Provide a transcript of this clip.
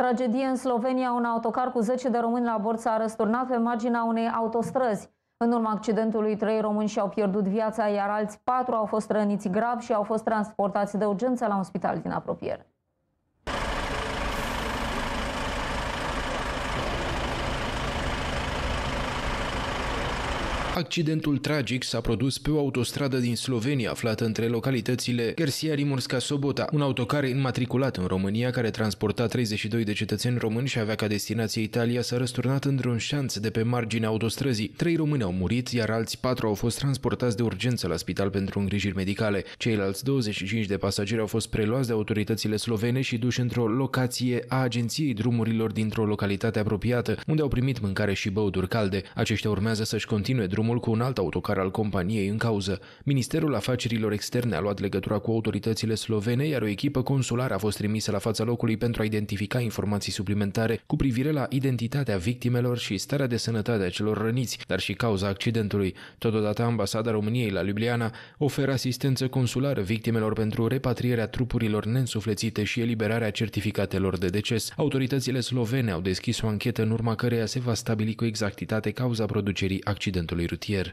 Tragedie în Slovenia, un autocar cu 10 de români la bord s-a răsturnat pe marginea unei autostrăzi. În urma accidentului, trei români și-au pierdut viața, iar alți patru au fost răniți grav și au fost transportați de urgență la un spital din apropiere. Accidentul tragic s-a produs pe o autostradă din Slovenia, aflată între localitățile Gersia Rimurska Sobota, un autocar înmatriculat în România care transporta 32 de cetățeni români și avea ca destinație Italia s-a răsturnat într-un șanț de pe marginea autostrăzii. Trei români au murit, iar alți patru au fost transportați de urgență la spital pentru îngrijiri medicale. Ceilalți 25 de pasageri au fost preluați de autoritățile slovene și duși într-o locație a agenției drumurilor dintr-o localitate apropiată, unde au primit mâncare și băuturi calde. Aceștia urmează să-și continue drumul drumul cu un alt autocar al companiei în cauză. Ministerul Afacerilor Externe a luat legătura cu autoritățile slovene, iar o echipă consulară a fost trimisă la fața locului pentru a identifica informații suplimentare cu privire la identitatea victimelor și starea de sănătate a celor răniți, dar și cauza accidentului. Totodată, ambasada României la Ljubljana oferă asistență consulară victimelor pentru repatrierea trupurilor nensuflețite și eliberarea certificatelor de deces. Autoritățile slovene au deschis o anchetă în urma căreia se va stabili cu exactitate cauza producerii accidentului irritiere.